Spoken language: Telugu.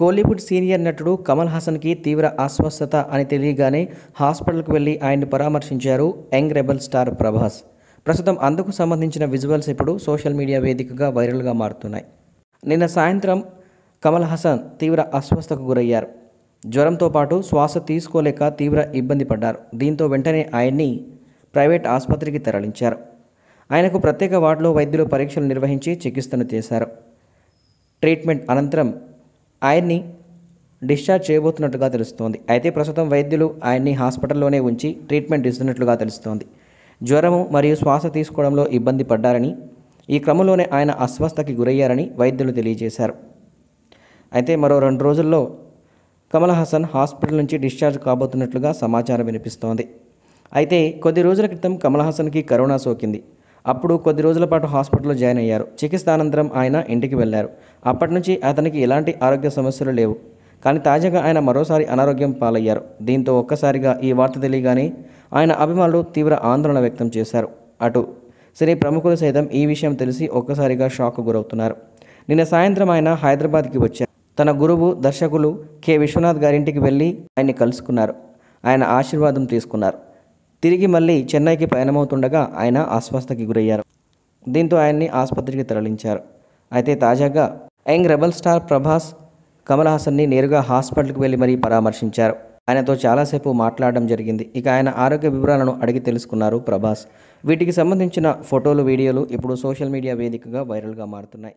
కోలీవుడ్ సీనియర్ నటుడు కమల్ హాసన్కి తీవ్ర అస్వస్థత అని తెలియగానే హాస్పిటల్కు వెళ్ళి ఆయన్ని పరామర్శించారు యంగ్ రెబల్ స్టార్ ప్రభాస్ ప్రస్తుతం అందుకు సంబంధించిన విజువల్స్ ఇప్పుడు సోషల్ మీడియా వేదికగా వైరల్గా మారుతున్నాయి నిన్న సాయంత్రం కమల్ హాసన్ తీవ్ర అస్వస్థకు గురయ్యారు జ్వరంతో పాటు శ్వాస తీసుకోలేక తీవ్ర ఇబ్బంది పడ్డారు దీంతో వెంటనే ఆయన్ని ప్రైవేట్ ఆసుపత్రికి తరలించారు ఆయనకు ప్రత్యేక వార్డులో వైద్యులు పరీక్షలు నిర్వహించి చికిత్సను చేశారు ట్రీట్మెంట్ అనంతరం ఆయన్ని డిశ్చార్జ్ చేయబోతున్నట్టుగా తెలుస్తోంది అయితే ప్రస్తుతం వైద్యులు ఆయన్ని హాస్పిటల్లోనే ఉంచి ట్రీట్మెంట్ ఇస్తున్నట్లుగా తెలుస్తోంది జ్వరము మరియు శ్వాస తీసుకోవడంలో ఇబ్బంది పడ్డారని ఈ క్రమంలోనే ఆయన అస్వస్థకి గురయ్యారని వైద్యులు తెలియజేశారు అయితే మరో రెండు రోజుల్లో కమల్ హాసన్ హాస్పిటల్ నుంచి డిశ్చార్జ్ కాబోతున్నట్లుగా సమాచారం వినిపిస్తోంది అయితే కొద్ది రోజుల క్రితం కమల్ హాసన్కి కరోనా సోకింది అప్పుడు కొద్ది రోజుల పాటు హాస్పిటల్లో జాయిన్ అయ్యారు చికిత్స అనంతరం ఆయన ఇంటికి వెళ్ళారు అప్పటి నుంచి అతనికి ఎలాంటి ఆరోగ్య సమస్యలు లేవు కానీ తాజాగా ఆయన మరోసారి అనారోగ్యం పాలయ్యారు దీంతో ఒక్కసారిగా ఈ వార్త తెలియగానే ఆయన అభిమానులు తీవ్ర ఆందోళన వ్యక్తం చేశారు అటు సినీ ప్రముఖులు సైతం ఈ విషయం తెలిసి ఒక్కసారిగా షాక్ గురవుతున్నారు నిన్న సాయంత్రం ఆయన హైదరాబాద్కి వచ్చారు తన గురువు దర్శకులు కె విశ్వనాథ్ గారింటికి వెళ్ళి ఆయన్ని కలుసుకున్నారు ఆయన ఆశీర్వాదం తీసుకున్నారు తిరిగి మళ్ళీ చెన్నైకి పయనమవుతుండగా ఆయన అస్వస్థకి గురయ్యారు దీంతో ఆయన్ని ఆసుపత్రికి తరలించారు అయితే తాజాగా young rebel star Prabhas Kamal హాసన్ని నేరుగా హాస్పిటల్కి వెళ్ళి మరీ పరామర్శించారు ఆయనతో చాలాసేపు మాట్లాడడం జరిగింది ఇక ఆయన ఆరోగ్య వివరాలను అడిగి తెలుసుకున్నారు ప్రభాస్ వీటికి సంబంధించిన ఫోటోలు వీడియోలు ఇప్పుడు సోషల్ మీడియా వేదికగా వైరల్గా మారుతున్నాయి